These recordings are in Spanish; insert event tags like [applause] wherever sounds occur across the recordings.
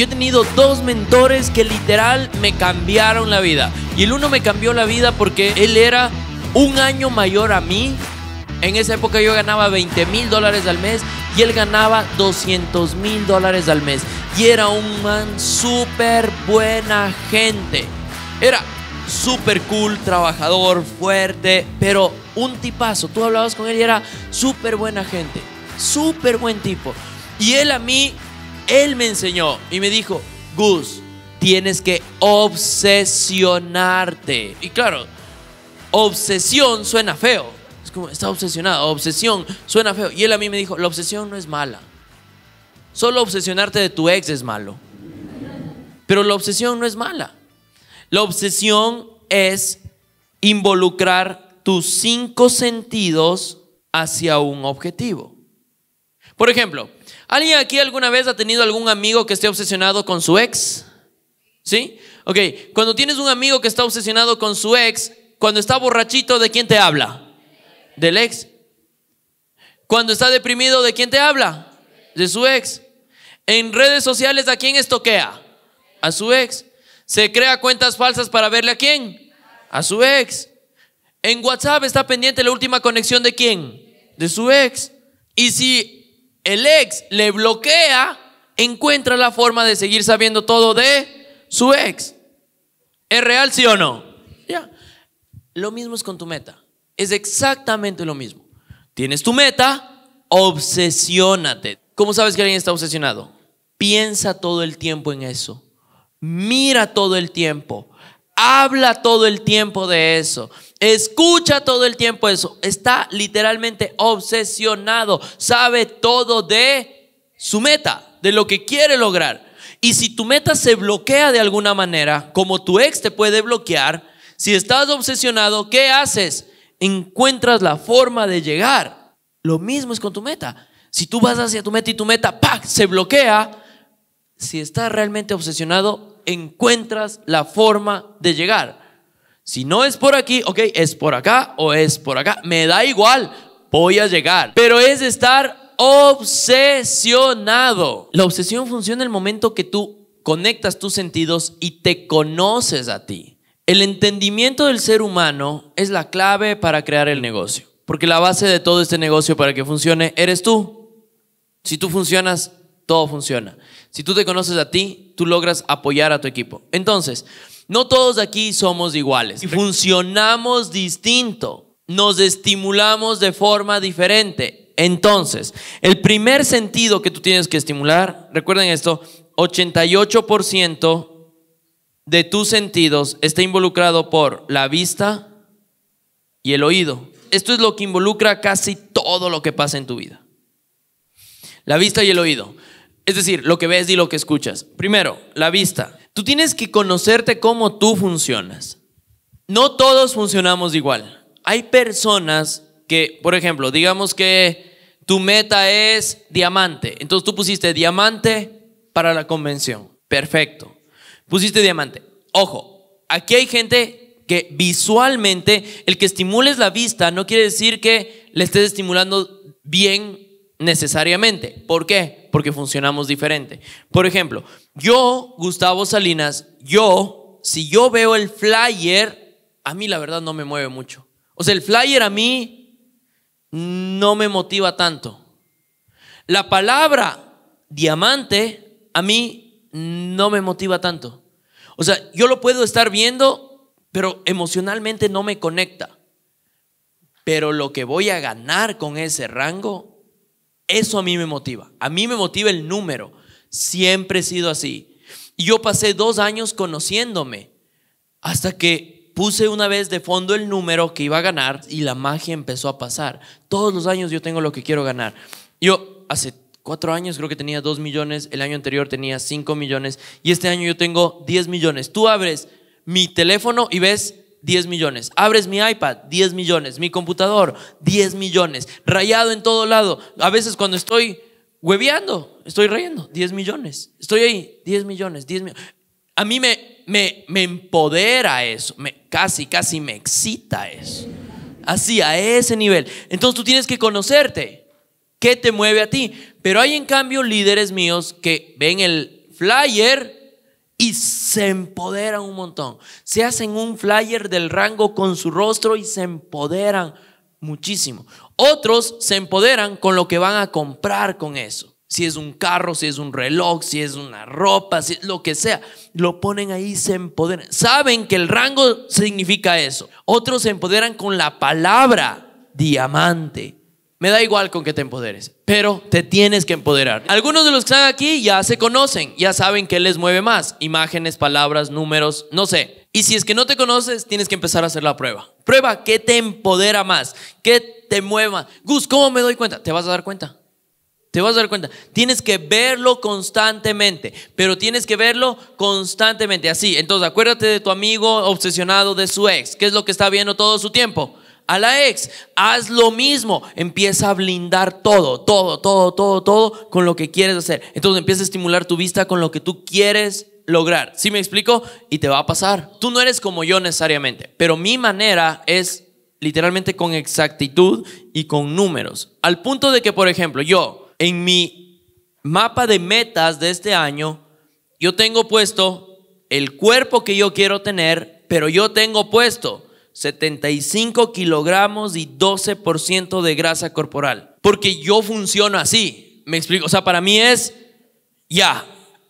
Yo he tenido dos mentores que literal me cambiaron la vida. Y el uno me cambió la vida porque él era un año mayor a mí. En esa época yo ganaba 20 mil dólares al mes y él ganaba 200 mil dólares al mes. Y era un man súper buena gente. Era súper cool, trabajador, fuerte, pero un tipazo. Tú hablabas con él y era súper buena gente. Súper buen tipo. Y él a mí él me enseñó y me dijo, Gus, tienes que obsesionarte. Y claro, obsesión suena feo. Es como, está obsesionado, obsesión suena feo. Y él a mí me dijo, la obsesión no es mala. Solo obsesionarte de tu ex es malo. Pero la obsesión no es mala. La obsesión es involucrar tus cinco sentidos hacia un objetivo. Por ejemplo, ¿Alguien aquí alguna vez ha tenido algún amigo que esté obsesionado con su ex? ¿Sí? Ok, cuando tienes un amigo que está obsesionado con su ex, cuando está borrachito, ¿de quién te habla? Del ex. Cuando está deprimido, ¿de quién te habla? De su ex. En redes sociales, ¿a quién estoquea? A su ex. Se crea cuentas falsas para verle a quién? A su ex. En WhatsApp está pendiente la última conexión de quién? De su ex. Y si el ex le bloquea, encuentra la forma de seguir sabiendo todo de su ex. ¿Es real, sí o no? Ya. Lo mismo es con tu meta. Es exactamente lo mismo. Tienes tu meta, obsesiónate. ¿Cómo sabes que alguien está obsesionado? Piensa todo el tiempo en eso. Mira todo el tiempo habla todo el tiempo de eso. Escucha todo el tiempo eso. Está literalmente obsesionado. Sabe todo de su meta, de lo que quiere lograr. Y si tu meta se bloquea de alguna manera, como tu ex te puede bloquear, si estás obsesionado, ¿qué haces? Encuentras la forma de llegar. Lo mismo es con tu meta. Si tú vas hacia tu meta y tu meta, ¡pac!, se bloquea. Si estás realmente obsesionado, encuentras la forma de llegar. Si no es por aquí, ok, es por acá o es por acá. Me da igual, voy a llegar. Pero es estar obsesionado. La obsesión funciona en el momento que tú conectas tus sentidos y te conoces a ti. El entendimiento del ser humano es la clave para crear el negocio. Porque la base de todo este negocio para que funcione eres tú. Si tú funcionas todo funciona. Si tú te conoces a ti, tú logras apoyar a tu equipo. Entonces, no todos aquí somos iguales. Funcionamos distinto. Nos estimulamos de forma diferente. Entonces, el primer sentido que tú tienes que estimular, recuerden esto, 88% de tus sentidos está involucrado por la vista y el oído. Esto es lo que involucra casi todo lo que pasa en tu vida. La vista y el oído. Es decir, lo que ves y lo que escuchas. Primero, la vista. Tú tienes que conocerte cómo tú funcionas. No todos funcionamos igual. Hay personas que, por ejemplo, digamos que tu meta es diamante. Entonces tú pusiste diamante para la convención. Perfecto. Pusiste diamante. Ojo, aquí hay gente que visualmente el que estimules la vista no quiere decir que le estés estimulando bien necesariamente. ¿Por qué? Porque funcionamos diferente. Por ejemplo, yo, Gustavo Salinas, yo, si yo veo el flyer, a mí la verdad no me mueve mucho. O sea, el flyer a mí no me motiva tanto. La palabra diamante a mí no me motiva tanto. O sea, yo lo puedo estar viendo, pero emocionalmente no me conecta. Pero lo que voy a ganar con ese rango eso a mí me motiva. A mí me motiva el número. Siempre he sido así. Y yo pasé dos años conociéndome hasta que puse una vez de fondo el número que iba a ganar y la magia empezó a pasar. Todos los años yo tengo lo que quiero ganar. Yo hace cuatro años creo que tenía dos millones, el año anterior tenía cinco millones y este año yo tengo diez millones. Tú abres mi teléfono y ves 10 millones. Abres mi iPad, 10 millones. Mi computador, 10 millones. Rayado en todo lado. A veces cuando estoy hueveando, estoy rayando, 10 millones. Estoy ahí, 10 millones, 10 millones. A mí me, me, me empodera eso, me, casi, casi me excita eso. Así, a ese nivel. Entonces tú tienes que conocerte. ¿Qué te mueve a ti? Pero hay en cambio líderes míos que ven el flyer y se empoderan un montón. Se hacen un flyer del rango con su rostro y se empoderan muchísimo. Otros se empoderan con lo que van a comprar con eso. Si es un carro, si es un reloj, si es una ropa, si lo que sea, lo ponen ahí, y se empoderan. Saben que el rango significa eso. Otros se empoderan con la palabra diamante me da igual con que te empoderes, pero te tienes que empoderar. Algunos de los que están aquí ya se conocen, ya saben qué les mueve más. Imágenes, palabras, números, no sé. Y si es que no te conoces, tienes que empezar a hacer la prueba. Prueba qué te empodera más, qué te mueva. Gus, ¿cómo me doy cuenta? Te vas a dar cuenta. Te vas a dar cuenta. Tienes que verlo constantemente, pero tienes que verlo constantemente. Así, entonces acuérdate de tu amigo obsesionado de su ex. ¿Qué es lo que está viendo todo su tiempo? a la ex, haz lo mismo. Empieza a blindar todo, todo, todo, todo, todo con lo que quieres hacer. Entonces empieza a estimular tu vista con lo que tú quieres lograr. ¿Sí me explico? Y te va a pasar. Tú no eres como yo necesariamente, pero mi manera es literalmente con exactitud y con números. Al punto de que, por ejemplo, yo en mi mapa de metas de este año, yo tengo puesto el cuerpo que yo quiero tener, pero yo tengo puesto 75 kilogramos y 12% de grasa corporal. Porque yo funciono así. Me explico. O sea, para mí es, ya,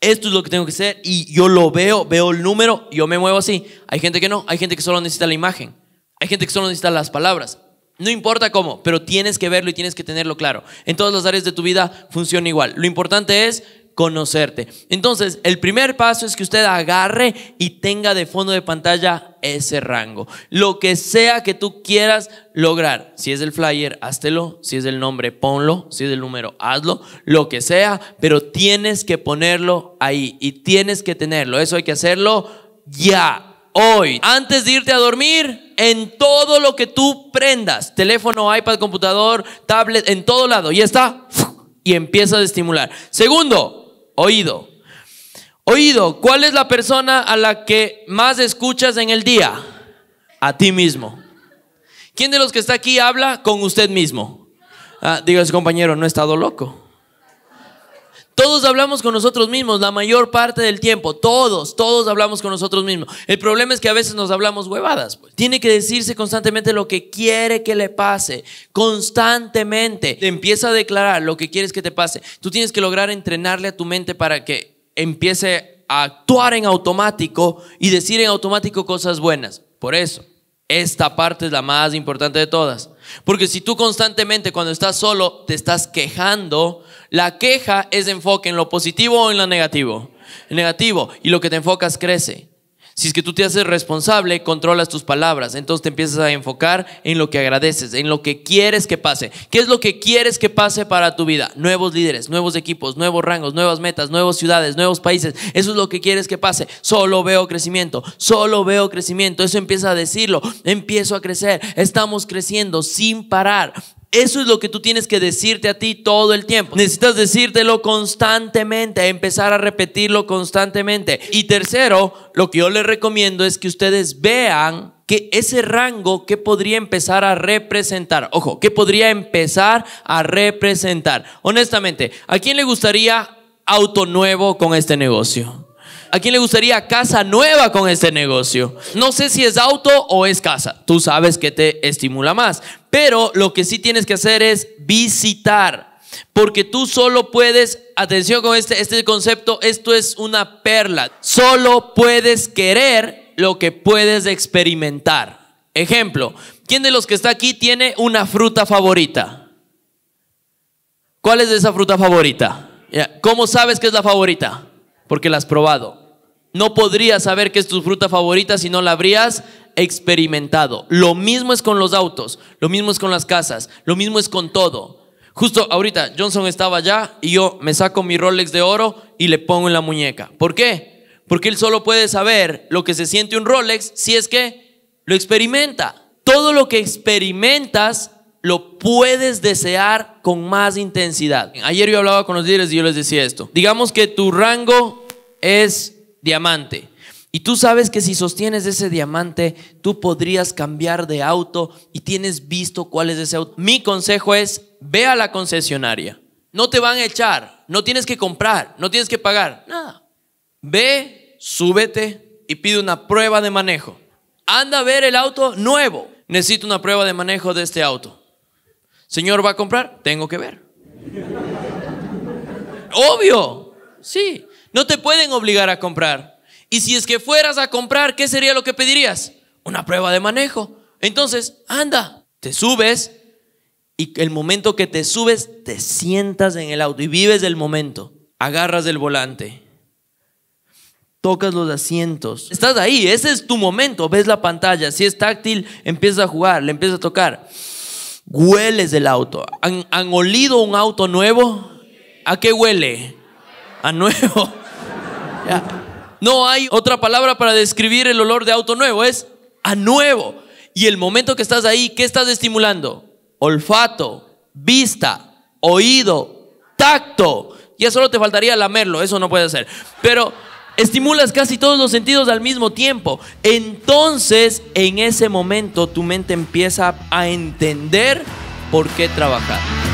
esto es lo que tengo que hacer y yo lo veo, veo el número, yo me muevo así. Hay gente que no, hay gente que solo necesita la imagen. Hay gente que solo necesita las palabras. No importa cómo, pero tienes que verlo y tienes que tenerlo claro. En todas las áreas de tu vida funciona igual. Lo importante es conocerte. Entonces, el primer paso es que usted agarre y tenga de fondo de pantalla ese rango. Lo que sea que tú quieras lograr. Si es el flyer, hazlo. Si es el nombre, ponlo. Si es el número, hazlo. Lo que sea, pero tienes que ponerlo ahí y tienes que tenerlo. Eso hay que hacerlo ya hoy, antes de irte a dormir, en todo lo que tú prendas, teléfono, iPad, computador, tablet, en todo lado, y está, y empieza a estimular. Segundo, oído. Oído, ¿cuál es la persona a la que más escuchas en el día? A ti mismo. ¿Quién de los que está aquí habla con usted mismo? Ah, digo, ese compañero, no he estado loco. Todos hablamos con nosotros mismos la mayor parte del tiempo. Todos, todos hablamos con nosotros mismos. El problema es que a veces nos hablamos huevadas. Pues. Tiene que decirse constantemente lo que quiere que le pase. Constantemente. empieza a declarar lo que quieres que te pase. Tú tienes que lograr entrenarle a tu mente para que empiece a actuar en automático y decir en automático cosas buenas. Por eso, esta parte es la más importante de todas. Porque si tú constantemente cuando estás solo te estás quejando, la queja es enfoque en lo positivo o en lo negativo. negativo. Y lo que te enfocas crece. Si es que tú te haces responsable, controlas tus palabras. Entonces te empiezas a enfocar en lo que agradeces, en lo que quieres que pase. ¿Qué es lo que quieres que pase para tu vida? Nuevos líderes, nuevos equipos, nuevos rangos, nuevas metas, nuevas ciudades, nuevos países. Eso es lo que quieres que pase. Solo veo crecimiento, solo veo crecimiento. Eso empieza a decirlo. Empiezo a crecer. Estamos creciendo sin parar. Eso es lo que tú tienes que decirte a ti todo el tiempo. Necesitas decírtelo constantemente, empezar a repetirlo constantemente. Y tercero, lo que yo les recomiendo es que ustedes vean que ese rango que podría empezar a representar, ojo, que podría empezar a representar. Honestamente, ¿a quién le gustaría auto nuevo con este negocio? ¿A quién le gustaría casa nueva con este negocio? No sé si es auto o es casa. Tú sabes que te estimula más. Pero lo que sí tienes que hacer es visitar. Porque tú solo puedes, atención con este, este concepto, esto es una perla. Solo puedes querer lo que puedes experimentar. Ejemplo, ¿quién de los que está aquí tiene una fruta favorita? ¿Cuál es esa fruta favorita? ¿Cómo sabes que es la favorita? Porque la has probado no podrías saber que es tu fruta favorita si no la habrías experimentado. Lo mismo es con los autos, lo mismo es con las casas, lo mismo es con todo. Justo ahorita Johnson estaba allá y yo me saco mi Rolex de oro y le pongo en la muñeca. ¿Por qué? Porque él solo puede saber lo que se siente un Rolex si es que lo experimenta. Todo lo que experimentas lo puedes desear con más intensidad. Ayer yo hablaba con los líderes y yo les decía esto. Digamos que tu rango es diamante. Y tú sabes que si sostienes ese diamante, tú podrías cambiar de auto y tienes visto cuál es ese auto. Mi consejo es, ve a la concesionaria. No te van a echar, no tienes que comprar, no tienes que pagar, nada. Ve, súbete y pide una prueba de manejo. Anda a ver el auto nuevo. Necesito una prueba de manejo de este auto. Señor, ¿va a comprar? Tengo que ver. [laughs] Obvio, sí. No te pueden obligar a comprar. Y si es que fueras a comprar, ¿qué sería lo que pedirías? Una prueba de manejo. Entonces, anda, te subes y el momento que te subes, te sientas en el auto y vives el momento. Agarras el volante, tocas los asientos. Estás ahí, ese es tu momento. Ves la pantalla, si es táctil, empiezas a jugar, le empiezas a tocar. Hueles del auto. ¿Han, han olido un auto nuevo? ¿A qué huele? A nuevo. No hay otra palabra para describir el olor de auto nuevo, es a nuevo. Y el momento que estás ahí, ¿qué estás estimulando? Olfato, vista, oído, tacto. Ya solo te faltaría lamerlo, eso no puede ser. Pero estimulas casi todos los sentidos al mismo tiempo. Entonces, en ese momento, tu mente empieza a entender por qué trabajar.